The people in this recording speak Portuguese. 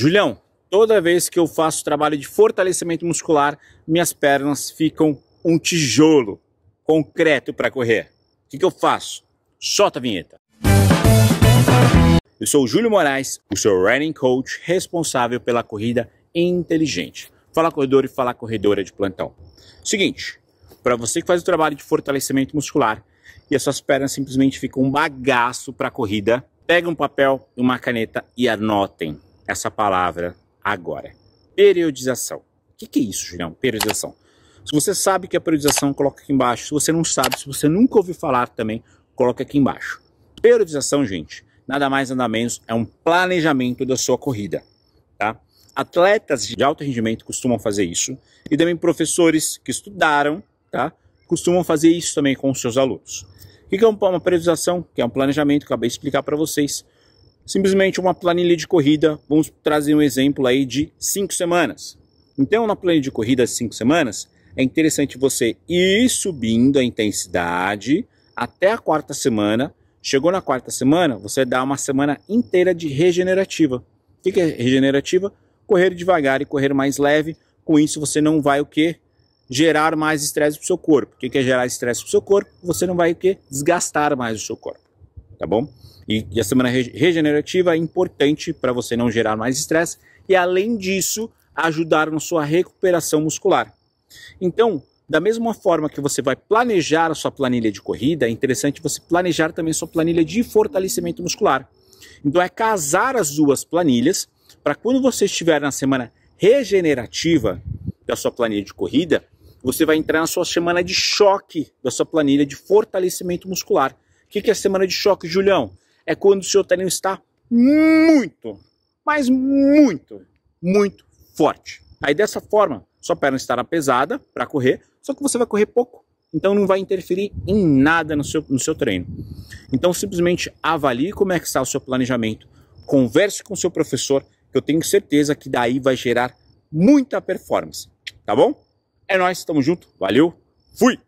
Julião, toda vez que eu faço trabalho de fortalecimento muscular, minhas pernas ficam um tijolo concreto para correr. O que, que eu faço? Solta a vinheta. Eu sou o Júlio Moraes, o seu running coach responsável pela corrida inteligente. Fala corredor e fala corredora de plantão. Seguinte, para você que faz o trabalho de fortalecimento muscular e as suas pernas simplesmente ficam um bagaço para a corrida, pega um papel e uma caneta e anotem essa palavra agora. Periodização. O que, que é isso, Julião? Periodização. Se você sabe que é periodização, coloca aqui embaixo. Se você não sabe, se você nunca ouviu falar também, coloca aqui embaixo. Periodização, gente, nada mais nada menos é um planejamento da sua corrida, tá? Atletas de alto rendimento costumam fazer isso e também professores que estudaram, tá? Costumam fazer isso também com os seus alunos. O que é uma periodização? Que é um planejamento, acabei de explicar para vocês simplesmente uma planilha de corrida, vamos trazer um exemplo aí de cinco semanas. Então, na planilha de corrida de cinco semanas, é interessante você ir subindo a intensidade até a quarta semana. Chegou na quarta semana, você dá uma semana inteira de regenerativa. O que é regenerativa? Correr devagar e correr mais leve. Com isso, você não vai o que Gerar mais estresse para o seu corpo. O que é gerar estresse para o seu corpo? Você não vai o que Desgastar mais o seu corpo tá bom? E, e a semana re regenerativa é importante para você não gerar mais estresse e, além disso, ajudar na sua recuperação muscular. Então, da mesma forma que você vai planejar a sua planilha de corrida, é interessante você planejar também a sua planilha de fortalecimento muscular. Então, é casar as duas planilhas para quando você estiver na semana regenerativa da sua planilha de corrida, você vai entrar na sua semana de choque da sua planilha de fortalecimento muscular. O que é a semana de choque, Julião? É quando o seu terreno está muito, mas muito, muito forte. Aí dessa forma, sua perna estará pesada para correr, só que você vai correr pouco. Então não vai interferir em nada no seu, no seu treino. Então simplesmente avalie como é que está o seu planejamento, converse com o seu professor, que eu tenho certeza que daí vai gerar muita performance. Tá bom? É nós, tamo junto, valeu, fui!